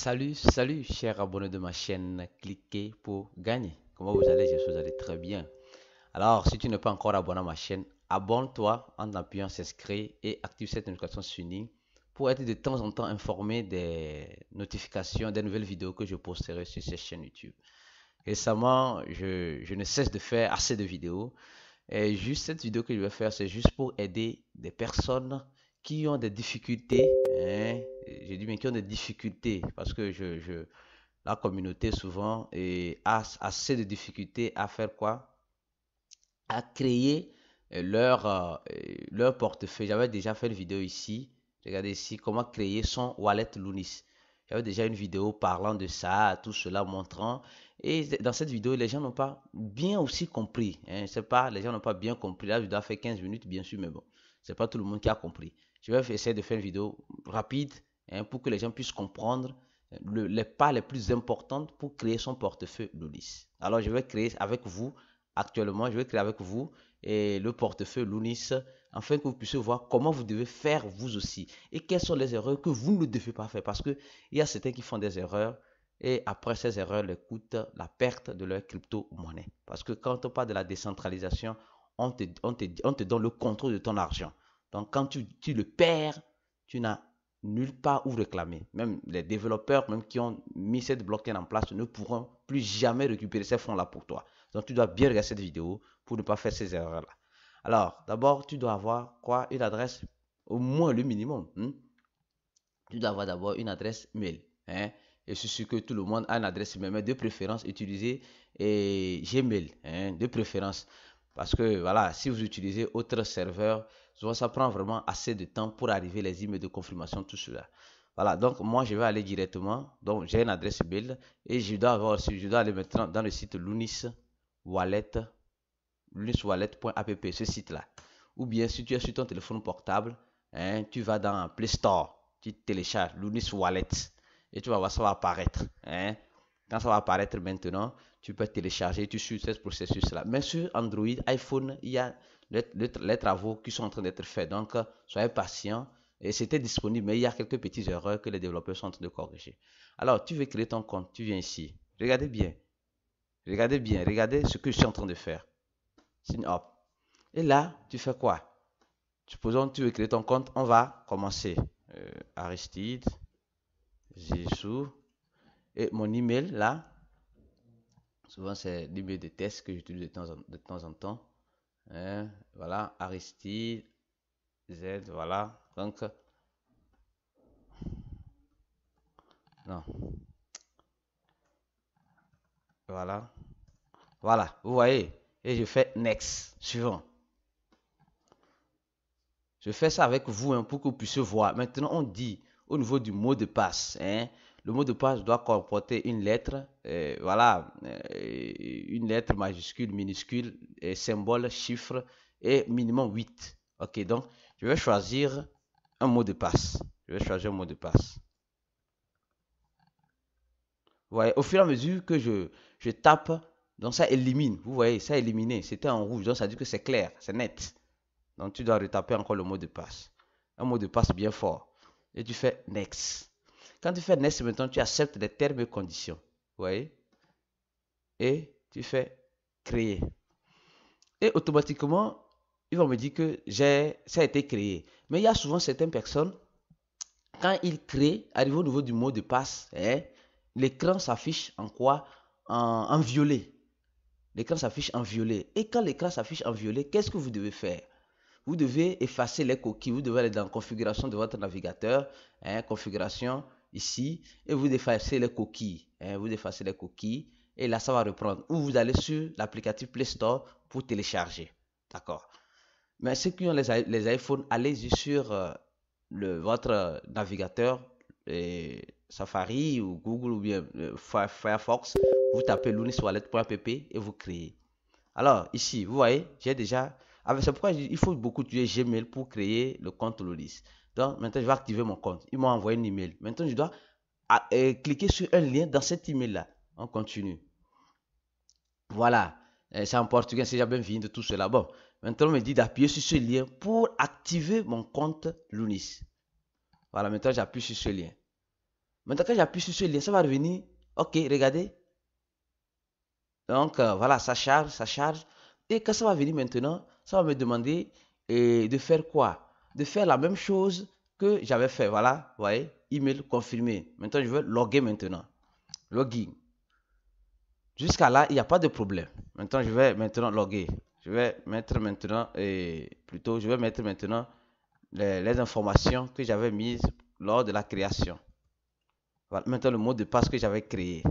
Salut, salut, chers abonnés de ma chaîne, cliquez pour gagner. Comment vous allez Je vous allez très bien. Alors, si tu n'es pas encore abonné à ma chaîne, abonne-toi en appuyant s'inscrire et active cette notification pour être de temps en temps informé des notifications des nouvelles vidéos que je posterai sur cette chaîne YouTube. Récemment, je, ne cesse de faire assez de vidéos. Et juste cette vidéo que je vais faire, c'est juste pour aider des personnes qui ont des difficultés. Hein, j'ai dit, mais qui ont des difficultés, parce que je, la communauté souvent et a assez de difficultés à faire quoi À créer euh, leur, euh, leur portefeuille. J'avais déjà fait une vidéo ici. Regardez ici comment créer son wallet Lunis. J'avais déjà une vidéo parlant de ça, tout cela montrant. Et dans cette vidéo, les gens n'ont pas bien aussi compris. Hein, pas, les gens n'ont pas bien compris. Là, je dois faire 15 minutes, bien sûr, mais bon, c'est pas tout le monde qui a compris. Je vais essayer de faire une vidéo rapide Hein, pour que les gens puissent comprendre euh, les pas les plus importants pour créer son portefeuille Lunis. Alors je vais créer avec vous actuellement, je vais créer avec vous le portefeuille Lunis afin que vous puissiez voir comment vous devez faire vous aussi et quelles sont les erreurs que vous ne devez pas faire parce que il y a certains qui font des erreurs et après ces erreurs les coûtent la perte de leur crypto-monnaie. Parce que quand on parle de la décentralisation, on te, donne le contrôle de ton argent. Donc quand tu, tu le perds, tu n'as nulle part ou réclamer. Même les développeurs même qui ont mis cette blockchain en place ne pourront plus jamais récupérer ces fonds-là pour toi. Donc tu dois bien regarder cette vidéo pour ne pas faire ces erreurs-là. Alors, d'abord, tu dois avoir quoi Une adresse, au moins le minimum. Hein? Tu dois avoir d'abord une adresse mail. Hein? Et je sûr que tout le monde a une adresse mail, mais de préférence, utilisez eh, Gmail, hein? de préférence. Parce que voilà, si vous utilisez autre serveur, vois, ça prend vraiment assez de temps pour arriver les emails de confirmation, tout cela. Voilà, donc moi je vais aller directement. Donc j'ai une adresse mail et je dois avoir je dois aller maintenant dans le site Lunis Wallet, luniswallet.app, ce site-là. Ou bien si tu es sur ton téléphone portable, hein, tu vas dans Play Store, tu télécharges Lunis Wallet et tu vas voir ça va apparaître. Hein. Quand ça va apparaître maintenant, tu peux télécharger, tu suis ce processus-là. Mais sur Android, iPhone, il y a les, travaux qui sont en train d'être faits. Donc, euh, soyez patient Et c'était disponible, mais il y a quelques petites erreurs que les développeurs sont en train de corriger. Alors, tu veux créer ton compte, tu viens ici. Regardez bien. Regardez bien, regardez ce que je suis en train de faire. Et là, tu fais quoi Supposons que tu veux créer ton compte, on va commencer. Euh, Aristide, Zizou et mon email là. Souvent, c'est l'email de test que j'utilise de temps. En temps. Hein, voilà, Aristide, Z, voilà. Donc, non. Voilà. Voilà, vous voyez. Et je fais next, suivant. Je fais ça avec vous hein, pour que vous puissiez voir. Maintenant, on dit au niveau du mot de passe. Hein, le mot de passe doit comporter une lettre, euh, voilà, euh, une lettre majuscule, minuscule, symbole, chiffre et minimum 8. Ok, donc je vais choisir un mot de passe. Je vais choisir un mot de passe. Vous voyez, au fur et à mesure que je, je tape, donc ça élimine. Vous voyez, ça éliminé. C'était en rouge, donc ça dit que c'est clair, c'est net. Donc tu dois retaper encore le mot de passe. Un mot de passe bien fort. Et tu fais next. Quand tu fais next, maintenant, tu acceptes les termes et conditions. Vous voyez Et tu fais créer. Et automatiquement, ils vont me dire que ça a été créé. Mais il y a souvent certaines personnes, quand ils créent, arrivent au niveau du mot de passe, hein, l'écran s'affiche en quoi en, violet. L'écran s'affiche en violet. Et quand l'écran s'affiche en violet, qu'est-ce que vous devez faire Vous devez effacer les coquilles. Vous devez aller dans configuration de votre navigateur, hein, configuration, ici et vous défacez les coquilles. Hein, vous défacez les coquilles et là, ça va reprendre. Ou vous allez sur l'applicatif Play Store pour télécharger. D'accord Mais ceux qui ont les, les iPhones, allez-y sur euh, votre euh, navigateur Safari ou Google ou bien euh, Firefox. Vous tapez luniswallet.app et vous créez. Alors, ici, vous voyez, j'ai déjà. Ah, c'est pourquoi il faut beaucoup tuer Gmail pour créer le compte Lunis maintenant, je vais activer mon compte. Ils m'ont envoyé un email. Maintenant, je dois ah, euh, cliquer sur un lien dans cet email-là. On continue. Voilà. Euh, c'est en portugais, c'est déjà bien de tout cela. Bon, maintenant, on me dit d'appuyer sur ce lien pour activer mon compte Lunis. Voilà, maintenant, j'appuie sur ce lien. Maintenant, quand j'appuie sur ce lien, ça va revenir. OK, regardez. Donc, euh, voilà, ça charge, ça charge. Et quand ça va venir maintenant, ça va me demander de faire quoi faire la même chose que j'avais fait. Voilà, voyez, email confirmé. Maintenant, je veux loguer maintenant. Login. Jusqu'à là, il n'y a pas de problème. Maintenant, je vais maintenant loguer. Je vais mettre maintenant, et plutôt, je vais mettre maintenant les, informations que j'avais mises lors de la création. maintenant, le mot de passe que j'avais créé.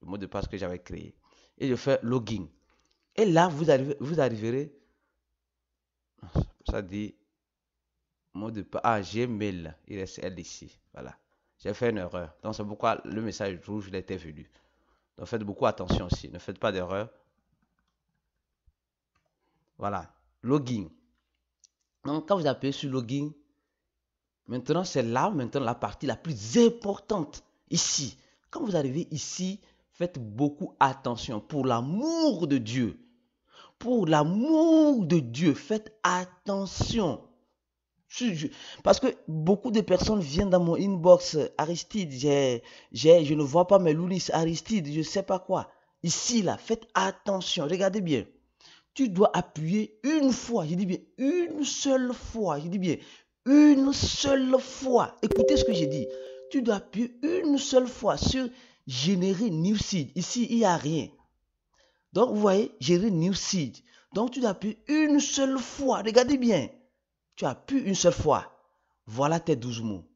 Le mot de passe que j'avais créé. Et je fais login. Et là, vous, arrivez, vous arriverez. Ça dit mot de ah, Il est celle ici. Voilà. J'ai fait une erreur. Donc, c'est pourquoi le message rouge était venu. Donc, faites beaucoup attention aussi. Ne faites pas d'erreur. Voilà. Login. Donc, quand vous appuyez sur login, maintenant, c'est là, maintenant, la partie la plus importante. Ici. Quand vous arrivez ici, faites beaucoup attention. Pour l'amour de Dieu. Pour l'amour de Dieu, faites attention. Parce que beaucoup de personnes viennent dans mon inbox, Aristide, j'ai, je ne vois pas mes Aristide, je ne sais pas quoi. Ici, là, faites attention, regardez bien. Tu dois appuyer une fois, je dis bien une seule fois, je dis bien une seule fois. Écoutez ce que j'ai dit. Tu dois appuyer une seule fois sur générer new Ici, il n'y a rien. Donc, vous voyez, générer new Donc, tu dois appuyer une seule fois. Regardez bien. Tu as pu une seule fois. Voilà tes douze mots.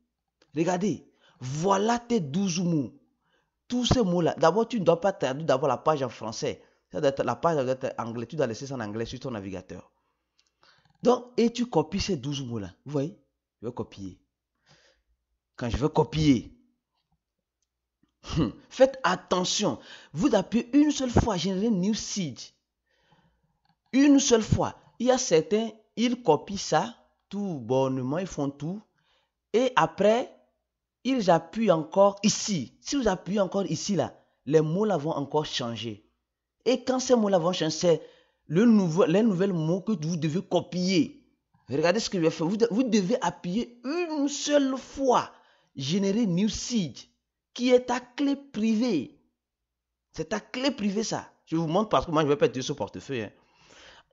Regardez, voilà tes douze mots. Tous ces mots-là, d'abord, tu ne dois pas traduire d'avoir la page en français. la page doit être anglais. Tu dois laisser ça en anglais sur ton navigateur. Donc, et tu copies ces douze mots-là. Vous voyez Je veux copier. Quand je veux copier, hum. faites attention. Vous appuyez une seule fois, générer new seed. Une seule fois. Il y a certains, ils copient ça tout bonnement, ils font tout. Et après, ils appuient encore ici. Si vous appuyez encore ici, là, les mots là vont encore changer. Et quand ces mots là vont changer, c'est le nouveau, les nouvelles mots que vous devez copier. Regardez ce que je vais faire. Vous, devez appuyer une seule fois. Générer new seed, qui est ta clé privée. C'est ta clé privée, ça. Je vous montre parce que moi, je vais pas être ce portefeuille. Hein.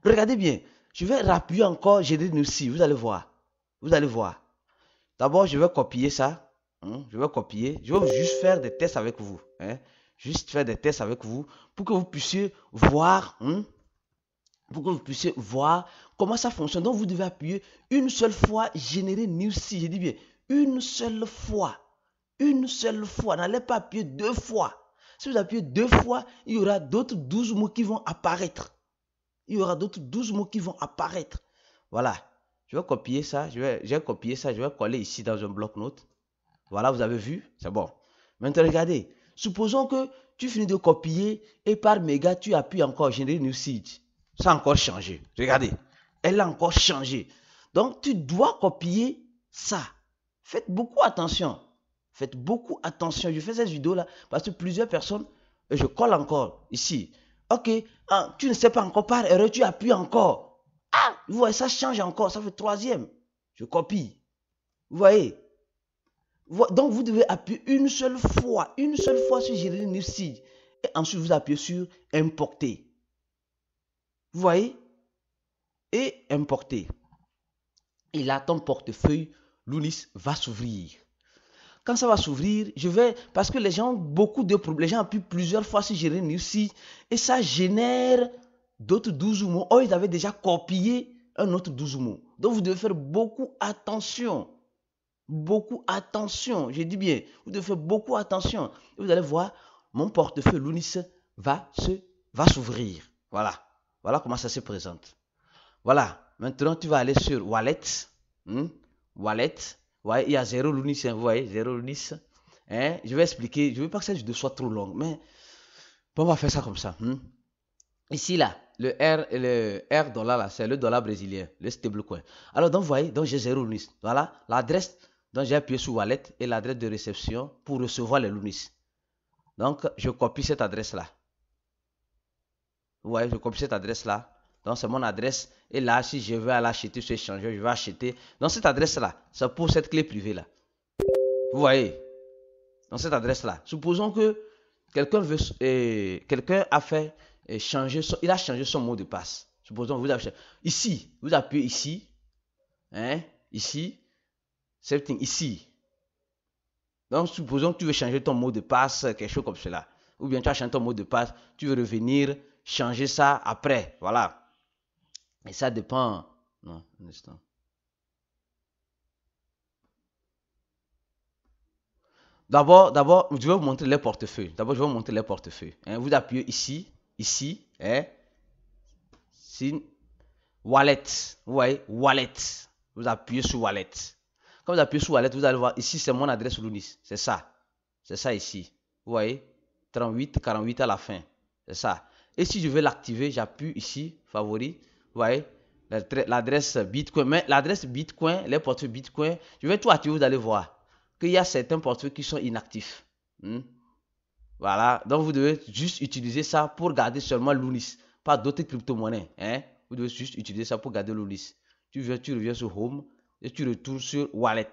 Regardez bien. Je vais rappuyer encore générer nous Vous allez voir. Vous allez voir. D'abord, je vais copier ça. Hein, je vais copier. Je vais juste faire des tests avec vous. Hein. Juste faire des tests avec vous pour que vous puissiez voir. Hein, pour que vous puissiez voir comment ça fonctionne. Donc, vous devez appuyer une seule fois générer new si. Je dis bien une seule fois. Une seule fois. N'allez pas appuyer deux fois. Si vous appuyez deux fois, il y aura d'autres douze mots qui vont apparaître il y aura d'autres douze mots qui vont apparaître. Voilà. Je vais copier ça. Je vais, j'ai copié ça. Je vais coller ici dans un bloc-notes. Voilà, vous avez vu. C'est bon. Maintenant, regardez. Supposons que tu finis de copier et par méga, tu appuies encore générer new site. Ça a encore changé. Regardez. Elle a encore changé. Donc, tu dois copier ça. Faites beaucoup attention. Faites beaucoup attention. Je fais cette vidéo-là parce que plusieurs personnes, je colle encore ici. Ok, ah, tu ne sais pas encore parler, tu appuies encore. Ah, vous voyez, ça change encore, ça fait troisième. Je copie. Vous voyez Donc vous devez appuyer une seule fois, une seule fois sur gérer Et ensuite vous appuyez sur importer. Vous voyez Et importer. Et là, ton portefeuille Lunis va s'ouvrir quand ça va s'ouvrir, je vais. Parce que les gens ont beaucoup de problèmes. Les gens ont pu plusieurs fois sur réunis aussi. Et ça génère d'autres 12 mots. Oh, ils avaient déjà copié un autre 12 mots. Donc vous devez faire beaucoup attention. Beaucoup attention. Je dis bien, vous devez faire beaucoup attention. Et vous allez voir, mon portefeuille l'UNIS, va se va s'ouvrir. Voilà. Voilà comment ça se présente. Voilà. Maintenant, tu vas aller sur Wallet. Hmm? Wallet il y a 0 lunis, hein, vous voyez, 0 lunis. Hein. Je vais expliquer, je ne veux pas que cette vidéo soit trop longue, mais on va faire ça comme ça. Hmm. Ici, là, le R, le R dollar, là, c'est le dollar brésilien, le stablecoin. Alors, donc, vous voyez, donc j'ai 0 lunis. Voilà, l'adresse, dont j'ai appuyé sur wallet et l'adresse de réception pour recevoir les lunis. Donc, je copie cette adresse-là. Vous voyez, je copie cette adresse-là donc, c'est mon adresse. Et là, si je veux aller acheter ce changeur je vais acheter. Dans cette adresse-là, c'est pour cette clé privée-là. Vous voyez Dans cette adresse-là. Supposons que quelqu'un veut, euh, quelqu'un a fait euh, changer son, il a changé son mot de passe. Supposons vous avez ici, vous appuyez ici, hein, ici, setting ici. Donc supposons que tu veux changer ton mot de passe, quelque chose comme cela, ou bien tu as changé ton mot de passe, tu veux revenir changer ça après, voilà. Et ça dépend. Non, un instant. D'abord, d'abord, je vais vous montrer les portefeuilles. D'abord, je vais vous montrer les portefeuilles. Hein. vous appuyez ici, ici, hein. wallet. Vous voyez, wallet. Vous appuyez sur wallet. Quand vous appuyez sur wallet, vous allez voir ici, c'est mon adresse Lunis. C'est ça. C'est ça ici. Vous voyez, 38, 48 à la fin. C'est ça. Et si je veux l'activer, j'appuie ici, favori voyez L'adresse Bitcoin. Mais l'adresse Bitcoin, les portefeuilles Bitcoin, je vais tout activer, vous allez voir qu'il y a certains portefeuilles qui sont inactifs. Hmm? Voilà. Donc, vous devez juste utiliser ça pour garder seulement l'UNIS, pas d'autres crypto-monnaies. Hein? Vous devez juste utiliser ça pour garder l'UNIS. Tu, tu reviens sur Home et tu retournes sur Wallet.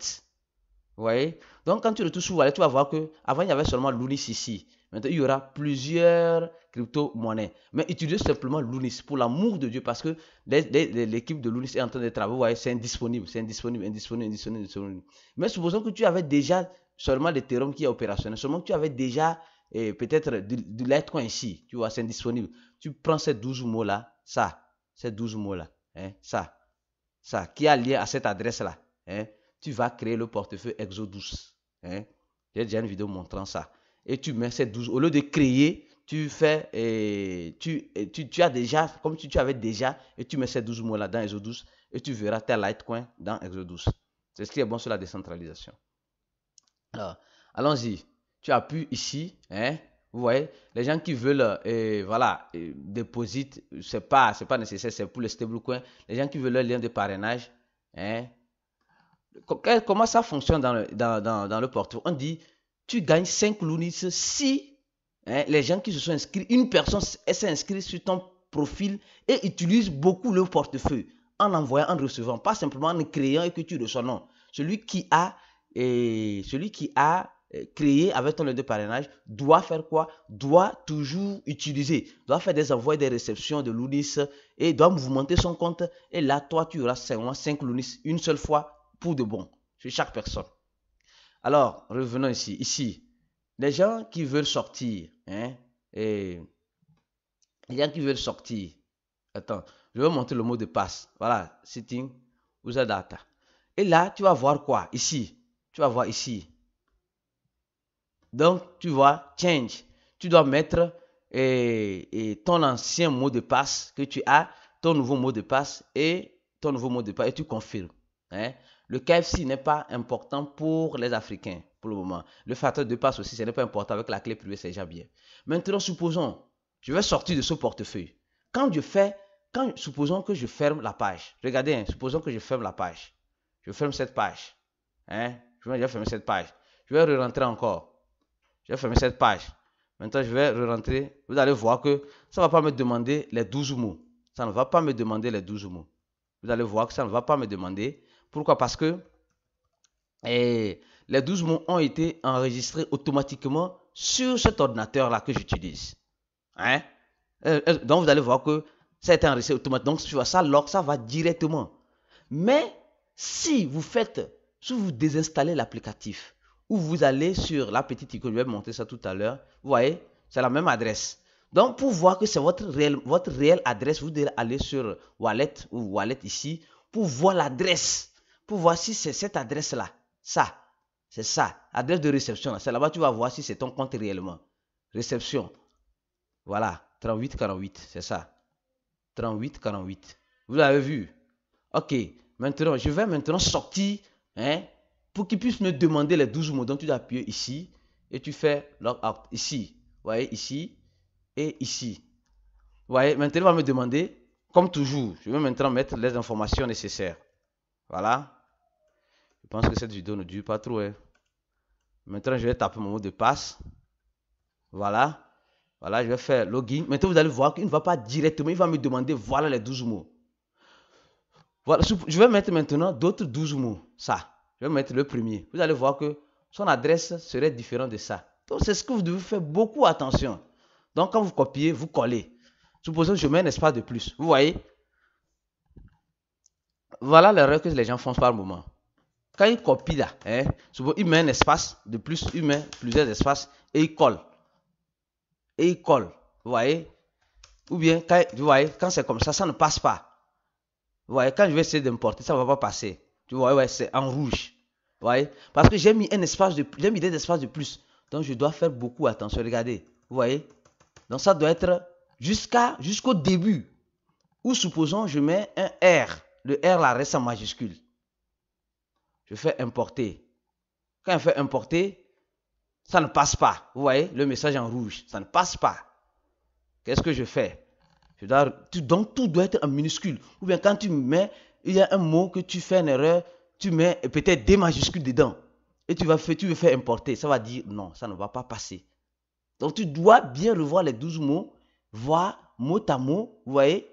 Vous voyez Donc, quand tu retournes sur Wallet, tu vas voir que avant il y avait seulement l'UNIS ici. Maintenant, il y aura plusieurs crypto-monnaies. Mais utilisez simplement l'UNIS pour l'amour de Dieu parce que l'équipe de l'UNIS est en train de travailler. voyez, c'est indisponible, c'est indisponible, indisponible, indisponible, Mais supposons que tu avais déjà seulement l'Ethereum qui est opérationnel, seulement que tu avais déjà eh, peut-être du, l'être ici, tu vois, c'est indisponible. Tu prends ces 12 mots-là, ça, ces 12 mots-là, hein, ça, ça, qui a lié à cette adresse-là. Hein. tu vas créer le portefeuille Exodus. Hein. J'ai déjà une vidéo montrant ça et tu mets ces 12. Au lieu de créer, tu fais et tu, tu, as déjà, comme tu, tu avais déjà, et tu mets ces 12 mois là dans 12 et tu verras ta Litecoin dans Exodus. C'est ce qui est bon sur la décentralisation. Alors, allons-y. Tu as pu ici, hein, vous voyez, les gens qui veulent, euh, et voilà, euh, c'est pas, c'est pas nécessaire, c'est pour les stablecoins. Les gens qui veulent leur lien de parrainage, hein. Comment ça fonctionne dans le, dans, dans le portefeuille On dit, tu gagnes 5 lunis si hein, les gens qui se sont inscrits, une personne s'est inscrite sur ton profil et utilise beaucoup le portefeuille en envoyant, en recevant, pas simplement en créant et que tu reçois, non. Celui qui a, eh, celui qui a eh, créé avec ton lien de parrainage doit faire quoi Doit toujours utiliser, doit faire des envois des réceptions de l'UNIS et doit mouvementer son compte. Et là, toi, tu auras 5 l'UNIS une seule fois pour de bon chez chaque personne. Alors, revenons ici. Ici, les gens qui veulent sortir, hein, et les gens qui veulent sortir. Attends, je vais montrer le mot de passe. Voilà, Sitting. user data. Et là, tu vas voir quoi Ici, tu vas voir ici. Donc, tu vois, change. Tu dois mettre et ton ancien mot de passe que tu as, ton nouveau mot de passe et ton nouveau mot de passe et tu confirmes. Hein? Le KFC n'est pas important pour les Africains pour le moment. Le facteur de passe aussi, ce n'est pas important avec la clé privée, c'est déjà bien. Maintenant, supposons, je vais sortir de ce portefeuille. Quand je fais, quand, supposons que je ferme la page. Regardez, hein, supposons que je ferme la page. Je ferme cette page. Hein? Je vais fermer cette page. Je vais re-rentrer encore. Je vais fermer cette page. Maintenant, je vais re-rentrer. Vous allez voir que ça ne va pas me demander les 12 mots. Ça ne va pas me demander les 12 mots. Vous allez voir que ça ne va pas me demander pourquoi Parce que eh, les 12 mots ont été enregistrés automatiquement sur cet ordinateur-là que j'utilise. Hein? Euh, euh, donc vous allez voir que ça a été enregistré automatiquement. Donc vois ça l'orgue, ça va directement. Mais si vous faites, si vous désinstallez l'applicatif, ou vous allez sur la petite icône, je vais montrer ça tout à l'heure, vous voyez, c'est la même adresse. Donc pour voir que c'est votre réelle, votre réelle adresse, vous devez aller sur Wallet ou Wallet ici pour voir l'adresse voici voir si c'est cette adresse-là. Ça, c'est ça, adresse de réception. C'est là-bas tu vas voir si c'est ton compte réellement. Réception. Voilà, 38.48 c'est ça. 38.48 Vous l'avez vu. Ok, maintenant, je vais maintenant sortir hein, pour qu'ils puissent me demander les 12 mots. Donc, tu dois ici et tu fais log ici. voyez, ici et ici. voyez, maintenant, il va me demander, comme toujours, je vais maintenant mettre les informations nécessaires. Voilà. Je pense que cette vidéo ne dure pas trop. Hein. Maintenant, je vais taper mon mot de passe. Voilà. Voilà, je vais faire login. Maintenant, vous allez voir qu'il ne va pas directement. Il va me demander, voilà les 12 mots. je vais mettre maintenant d'autres 12 mots. Ça. Je vais mettre le premier. Vous allez voir que son adresse serait différente de ça. Donc, c'est ce que vous devez faire beaucoup attention. Donc, quand vous copiez, vous collez. Supposons que je mets un espace de plus. Vous voyez Voilà l'erreur que les gens font par moment. Quand il copie là, hein, il met un espace de plus, il met plusieurs espaces et il colle. Et il colle. Vous voyez Ou bien, quand, vous quand c'est comme ça, ça ne passe pas. Vous voyez, quand je vais essayer d'importer, ça ne va pas passer. Tu vois, c'est en rouge. Vous voyez Parce que j'ai mis un espace de j'ai mis des espaces de plus. Donc je dois faire beaucoup attention. Regardez. Vous voyez Donc ça doit être jusqu'à jusqu'au début. Ou supposons je mets un R. Le R la reste en majuscule fais importer. Quand je fais importer, ça ne passe pas. Vous voyez, le message en rouge, ça ne passe pas. Qu'est-ce que je fais Donc tout doit être en minuscule. Ou bien quand tu mets, il y a un mot que tu fais une erreur, tu mets peut-être des majuscules dedans. Et tu vas faire, tu veux faire importer. Ça va dire non, ça ne va pas passer. Donc tu dois bien revoir les 12 mots, voir mot à mot, vous voyez.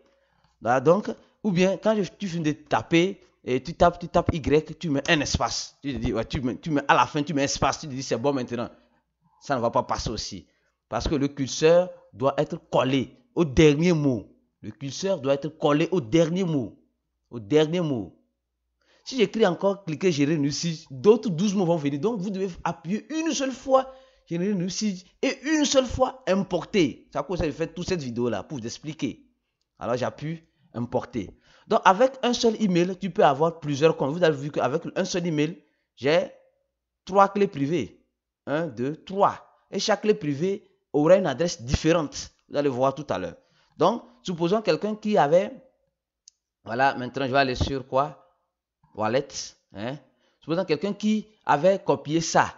Voilà, donc, ou bien quand je, tu viens de taper et tu tapes, tu tapes Y, tu mets un espace. Tu te dis, tu, mets, à la fin, tu mets un espace, tu te dis, c'est bon maintenant. Ça ne va pas passer aussi. Parce que le curseur doit être collé au dernier mot. Le curseur doit être collé au dernier mot. Au dernier mot. Si j'écris encore cliquez, gérer réussi. d'autres 12 mots vont venir. Donc vous devez appuyer une seule fois Gérer réussi. et une seule fois importer. C'est à cause de fait toute cette vidéo là pour vous expliquer. Alors j'appuie importer. Donc, avec un seul email, tu peux avoir plusieurs comptes. Vous avez vu qu'avec un seul email, j'ai trois clés privées. Un, deux, trois. Et chaque clé privée aura une adresse différente. Vous allez voir tout à l'heure. Donc, supposons quelqu'un qui avait... Voilà, maintenant, je vais aller sur quoi Wallet. Hein. Supposons quelqu'un qui avait copié ça.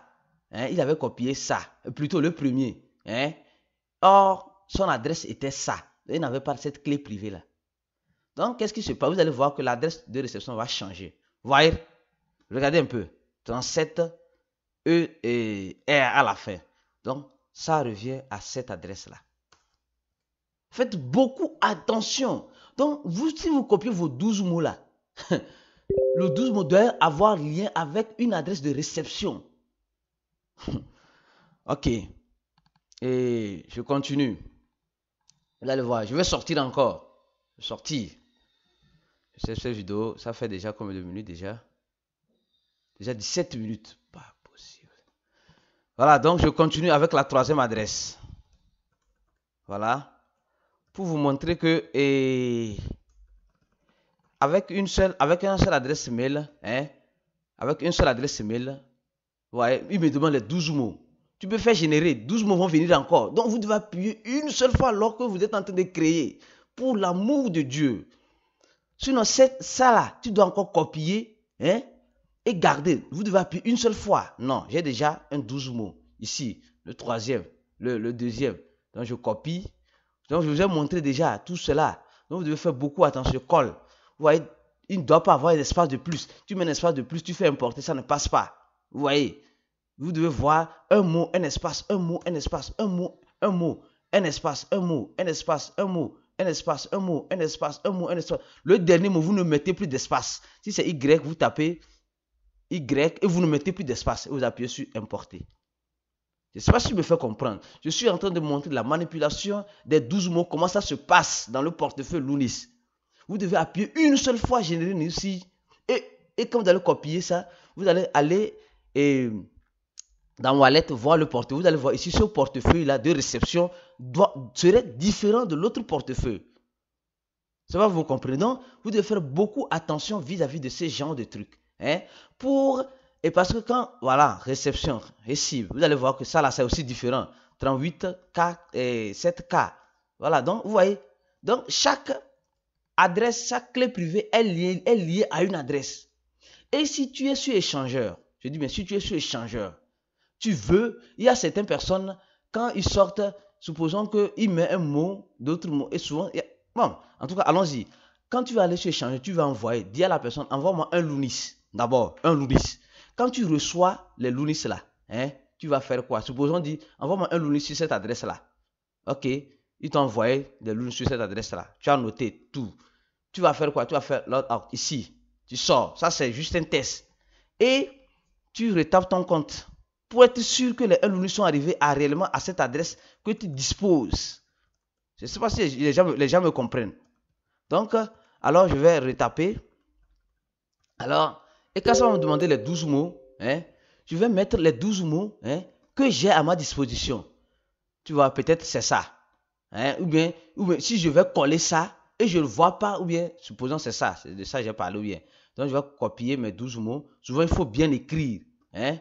Hein. Il avait copié ça. Euh, plutôt le premier. Hein. Or, son adresse était ça. Il n'avait pas cette clé privée-là. Donc, qu'est-ce qui se passe Vous allez voir que l'adresse de réception va changer. Voyez, regardez un peu. 37 E et R à la fin. Donc, ça revient à cette adresse-là. Faites beaucoup attention. Donc, vous, si vous copiez vos 12 mots-là, le 12 mots doit avoir lien avec une adresse de réception. ok. Et je continue. Vous allez voir, je vais sortir encore. Sortir. Je cette, cette vidéo, ça fait déjà combien de minutes déjà Déjà 17 minutes. Pas possible. Voilà, donc je continue avec la troisième adresse. Voilà. Pour vous montrer que avec une seule, avec une seule adresse mail, hein, avec une seule adresse mail, ouais, il me demande les 12 mots. Tu peux faire générer, 12 mots vont venir encore. Donc vous devez appuyer une seule fois lorsque vous êtes en train de créer. Pour l'amour de Dieu, Sinon, ça là, tu dois encore copier hein, et garder. Vous devez appuyer une seule fois. Non, j'ai déjà un douze mots. Ici, le troisième, le, deuxième. Donc, je copie. Donc, je vous ai montré déjà tout cela. Donc, vous devez faire beaucoup attention. Colle. Vous voyez, il ne doit pas avoir un espace de plus. Tu mets un espace de plus, tu fais importer, ça ne passe pas. Vous voyez, vous devez voir un mot, un espace, un mot, un espace, un mot, un mot, un espace, un mot, un espace, un mot, un espace, un mot, un espace, un mot, un espace. Le dernier mot, vous ne mettez plus d'espace. Si c'est Y, vous tapez Y et vous ne mettez plus d'espace. Et vous appuyez sur importer. Je ne sais pas si je me fais comprendre. Je suis en train de montrer la manipulation des 12 mots, comment ça se passe dans le portefeuille Lunis. Vous devez appuyer une seule fois générer ici. Et, et quand vous allez copier ça, vous allez aller et dans Wallet, voir le portefeuille, vous allez voir ici ce portefeuille-là de réception serait différent de l'autre portefeuille. Ça va vous comprenez Vous devez faire beaucoup attention vis-à-vis de ce genre de trucs. Hein? Pour, et parce que quand, voilà, réception, ici, vous allez voir que ça là, c'est aussi différent. 38, k et 7K. Voilà, donc vous voyez. Donc chaque adresse, chaque clé privée elle liée, est liée à une adresse. Et si tu es sur échangeur, je dis bien si tu es sur échangeur, tu veux, il y a certaines personnes, quand ils sortent, supposons qu'ils mettent un mot, d'autres mots, et souvent, bon, en tout cas, allons-y. Quand tu vas aller chez changer, tu vas envoyer, dis à la personne, envoie-moi un lounis. D'abord, un lounis. Quand tu reçois les lounis là, hein, tu vas faire quoi Supposons, dit, envoie-moi un lounis sur cette adresse là. Ok, il t'a envoyé des lounis sur cette adresse là. Tu as noté tout. Tu vas faire quoi Tu vas faire ici. Tu sors. Ça, c'est juste un test. Et tu retapes ton compte pour être sûr que les Eluni sont arrivés à réellement à cette adresse que tu disposes. Je ne sais pas si les gens, me comprennent. Donc, euh, alors je vais retaper. Alors, et quand ça va me demander les 12 mots, hein. je vais mettre les 12 mots hein, que j'ai à ma disposition. Tu vois, peut-être c'est ça. Hein, ou, bien, si je vais coller ça et je ne le vois pas, ou bien, supposons c'est ça, c'est de ça que j'ai parlé, ou bien. Donc, je vais copier mes 12 mots. Souvent, il faut bien écrire. Hein,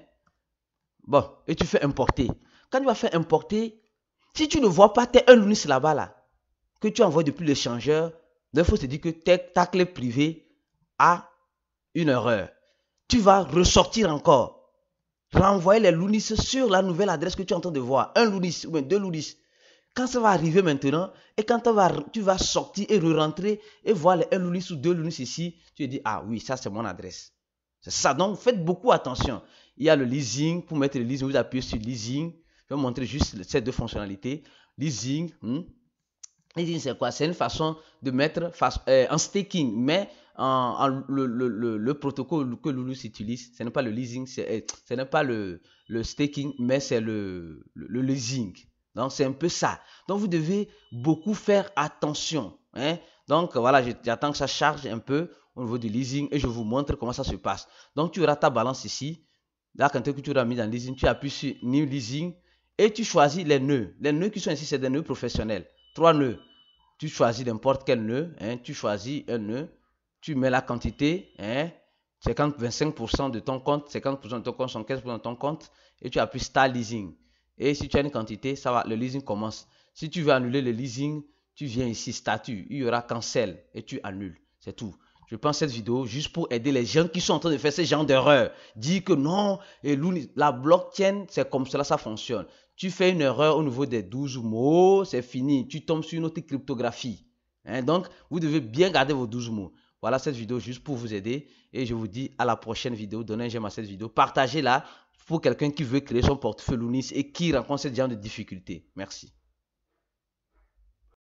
Bon, et tu fais importer. Quand tu vas faire importer, si tu ne vois pas tes 1 lounis là-bas, là, que tu envoies depuis l'échangeur, il faut c'est dit que ta clé privée a une erreur. Tu vas ressortir encore. Renvoyer les lounis sur la nouvelle adresse que tu es en train de voir. Un lounis ou deux lounis. Quand ça va arriver maintenant, et quand vas tu vas sortir et re-rentrer et voir les un lounis ou deux lounis ici, tu te dis, ah oui, ça c'est mon adresse. C'est ça. Donc faites beaucoup attention. Il y a le leasing. Pour mettre le leasing, vous appuyez sur leasing. Je vais vous montrer juste ces deux fonctionnalités. Leasing. Hmm? Leasing, c'est quoi C'est une façon de mettre euh, en staking, mais le, protocole que Loulou utilise, ce n'est pas le leasing, euh, ce n'est pas le, staking, mais c'est le, leasing. Donc, c'est un peu ça. Donc, vous devez beaucoup faire attention. Hein? Donc, voilà, j'attends que ça charge un peu au niveau du leasing et je vous montre comment ça se passe. Donc, tu auras ta balance ici. Là, quand tu as mis dans leasing, tu appuies sur New Leasing et tu choisis les nœuds. Les nœuds qui sont ici, c'est des nœuds professionnels. Trois nœuds. Tu choisis n'importe quel nœud. Hein. tu choisis un nœud. Tu mets la quantité. 50, hein. 25% de ton compte, 50% de ton compte, 15% de ton compte. Et tu appuies Star Leasing. Et si tu as une quantité, ça va, le leasing commence. Si tu veux annuler le leasing, tu viens ici, statut. Il y aura cancel et tu annules. C'est tout je prends cette vidéo juste pour aider les gens qui sont en train de faire ce genre d'erreur. Dire que non, et la blockchain, c'est comme cela, ça fonctionne. Tu fais une erreur au niveau des 12 mots, c'est fini. Tu tombes sur une autre cryptographie. Hein, donc, vous devez bien garder vos 12 mots. Voilà cette vidéo juste pour vous aider. Et je vous dis à la prochaine vidéo. Donnez un j'aime à cette vidéo. Partagez-la pour quelqu'un qui veut créer son portefeuille Lunis et qui rencontre ce genre de difficultés. Merci.